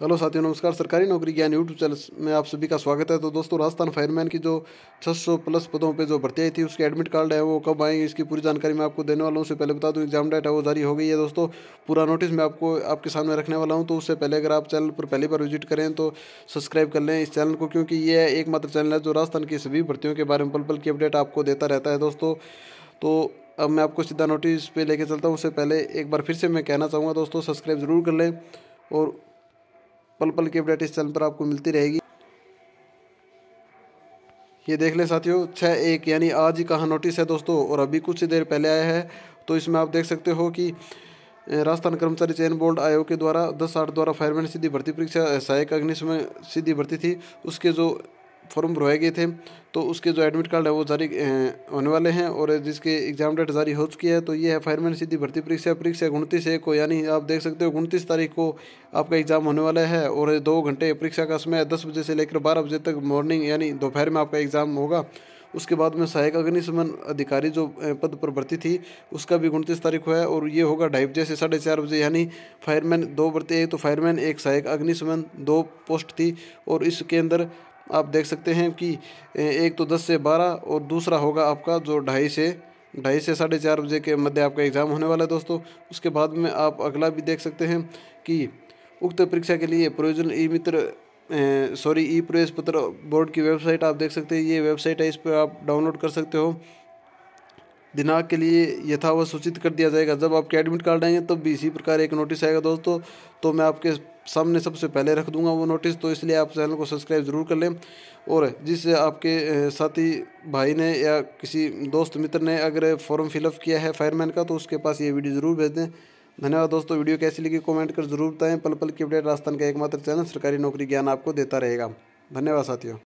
hello साथियों नमस्कार सरकारी नौकरी ज्ञान यूट्यूब चैनल में आप सभी का स्वागत है तो दोस्तों राजस्थान फायरमैन की जो 600 प्लस पदों पे जो भर्ती आई थी उसके एडमिट कार्ड है वो कब आएंगे इसकी पूरी जानकारी मैं आपको देने वाला हूँ उससे पहले बता दूँ एग्जाम डेट है वो जारी हो गई है दोस्तों पूरा नोटिस मैं आपको आपके सामने रखने वाला हूँ तो उससे पहले अगर आप चैनल पर पहली बार विजिट करें तो सब्सक्राइब कर लें इस चैनल को क्योंकि ये एकमात्र चैनल है जो राजस्थान की सभी भर्तियों के बारे में पल पल की अपडेट आपको देता रहता है दोस्तों तो अब मैं आपको सीधा नोटिस पे लेके चलता हूँ उससे पहले एक बार फिर से मैं कहना चाहूँगा दोस्तों सब्सक्राइब ज़रूर कर लें और पल पल की अपडेट इस चैनल पर आपको मिलती रहेगी ये देख लें साथियों छः एक यानी आज ही कहा नोटिस है दोस्तों और अभी कुछ देर पहले आया है तो इसमें आप देख सकते हो कि राजस्थान कर्मचारी चयन बोर्ड आयोग के द्वारा दस आठ द्वारा फायरमैन सीधी भर्ती परीक्षा सहायक अग्निशमन सीधी भर्ती थी उसके जो फॉर्म भरवाए गए थे तो उसके जो एडमिट कार्ड है वो जारी होने वाले हैं और जिसके एग्जाम डेट जारी हो चुकी है तो ये है फायरमैन सीधी भर्ती परीक्षा परीक्षा उनतीस एक को यानी आप देख सकते हो उनतीस तारीख को आपका एग्जाम होने वाला है और दो घंटे परीक्षा का समय दस बजे से लेकर बारह बजे तक मॉर्निंग यानी दोपहर में आपका एग्जाम होगा उसके बाद में सहायक अग्निशमन अधिकारी जो पद पर भर्ती थी उसका भी उनतीस तारीख हुआ है और ये होगा ढाई बजे से साढ़े चार बजे यानी फायरमैन दो भर्ती एक तो फायरमैन एक सहायक अग्निशमन दो पोस्ट थी और इसके अंदर आप देख सकते हैं कि एक तो दस से बारह और दूसरा होगा आपका जो ढाई से ढाई से साढ़े चार बजे के मध्य आपका एग्ज़ाम होने वाला है दोस्तों उसके बाद में आप अगला भी देख सकते हैं कि उक्त परीक्षा के लिए प्रयोजन ई मित्र सॉरी ई प्रवेश पत्र बोर्ड की वेबसाइट आप देख सकते हैं ये वेबसाइट है इस पर आप डाउनलोड कर सकते हो दिनांक के लिए यथावत सूचित कर दिया जाएगा जब आपके एडमिट कार्ड आएंगे तब तो भी इसी प्रकार एक नोटिस आएगा दोस्तों तो मैं आपके सामने सबसे पहले रख दूंगा वो नोटिस तो इसलिए आप चैनल को सब्सक्राइब ज़रूर कर लें और जिस आपके साथी भाई ने या किसी दोस्त मित्र ने अगर फॉर्म फिलअप किया है फायरमैन का तो उसके पास ये वीडियो ज़रूर भेज दें धन्यवाद दोस्तों वीडियो कैसी लगी कमेंट कर जरूर बताएं पल पल की अपडेट राजस्थान का एकमात्र चैनल सरकारी नौकरी ज्ञान आपको देता रहेगा धन्यवाद साथियों